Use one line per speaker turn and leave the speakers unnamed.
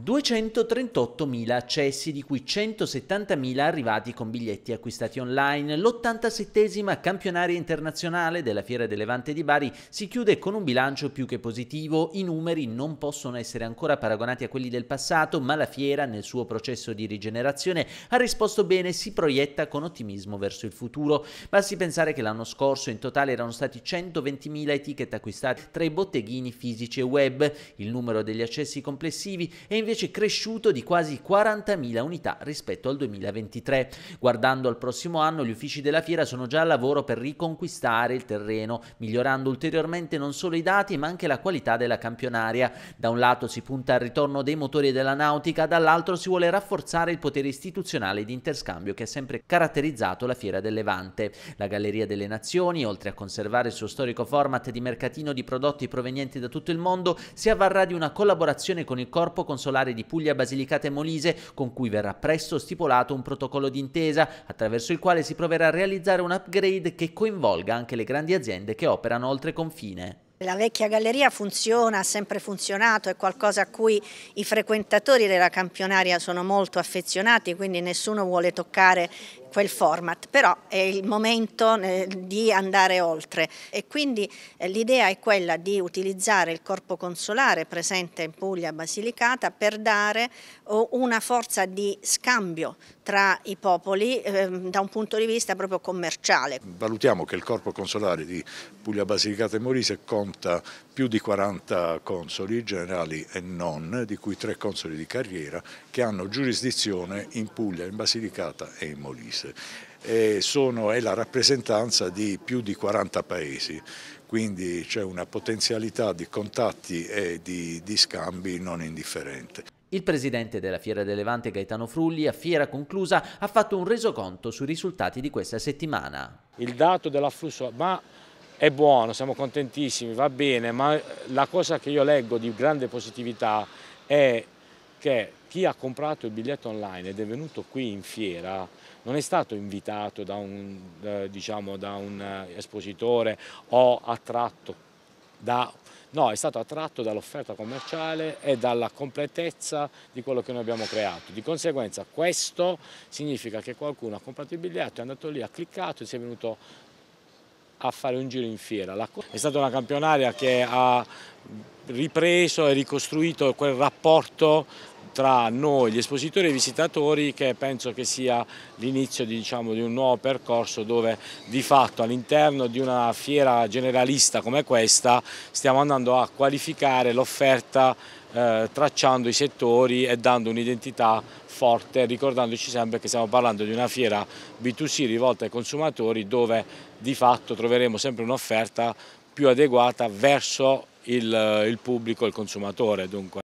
238.000 accessi, di cui 170.000 arrivati con biglietti acquistati online. l87 campionaria internazionale della Fiera del Levante di Bari si chiude con un bilancio più che positivo. I numeri non possono essere ancora paragonati a quelli del passato, ma la fiera nel suo processo di rigenerazione ha risposto bene e si proietta con ottimismo verso il futuro. Basti pensare che l'anno scorso in totale erano stati 120.000 i ticket acquistati tra i botteghini fisici e web. Il numero degli accessi complessivi è invece cresciuto di quasi 40.000 unità rispetto al 2023. Guardando al prossimo anno, gli uffici della fiera sono già al lavoro per riconquistare il terreno, migliorando ulteriormente non solo i dati ma anche la qualità della campionaria. Da un lato si punta al ritorno dei motori della nautica, dall'altro si vuole rafforzare il potere istituzionale di interscambio che ha sempre caratterizzato la fiera del Levante. La Galleria delle Nazioni, oltre a conservare il suo storico format di mercatino di prodotti provenienti da tutto il mondo, si avvarrà di una collaborazione con il Corpo Consolare Consolare di Puglia, Basilicata e Molise, con cui verrà presto stipulato un protocollo d'intesa attraverso il quale si proverà a realizzare un upgrade che coinvolga anche le grandi aziende che operano oltre confine.
La vecchia galleria funziona, ha sempre funzionato, è qualcosa a cui i frequentatori della campionaria sono molto affezionati, quindi nessuno vuole toccare quel format, però è il momento eh, di andare oltre e quindi eh, l'idea è quella di utilizzare il corpo consolare presente in Puglia Basilicata per dare una forza di scambio tra i popoli ehm, da un punto di vista proprio commerciale.
Valutiamo che il corpo consolare di Puglia Basilicata e Molise conta 40, più di 40 consoli generali e non, di cui tre consoli di carriera, che hanno giurisdizione in Puglia, in Basilicata e in Molise. E sono, è la rappresentanza di più di 40 paesi, quindi c'è una potenzialità di contatti e di, di scambi
non indifferente. Il presidente della Fiera del Levante Gaetano Frulli a fiera conclusa ha fatto un resoconto sui risultati di questa settimana. Il dato dell'afflusso, ma
è buono, siamo contentissimi, va bene, ma la cosa che io leggo di grande positività è che chi ha comprato il biglietto online ed è venuto qui in fiera non è stato invitato da un, eh, diciamo, da un eh, espositore o attratto da No, è stato attratto dall'offerta commerciale e dalla completezza di quello che noi abbiamo creato. Di conseguenza questo significa che qualcuno ha comprato il biglietto, è andato lì, ha cliccato e si è venuto a fare un giro in fiera. È stata una campionaria che ha ripreso e ricostruito quel rapporto tra noi, gli espositori e i visitatori che penso che sia l'inizio di, diciamo, di, un nuovo percorso dove di fatto all'interno di una fiera generalista come questa stiamo andando a qualificare l'offerta eh, tracciando i settori e dando un'identità forte, ricordandoci sempre che stiamo parlando di una fiera B2C rivolta ai consumatori dove di fatto troveremo sempre un'offerta più adeguata verso il, eh, il pubblico, il consumatore. Dunque.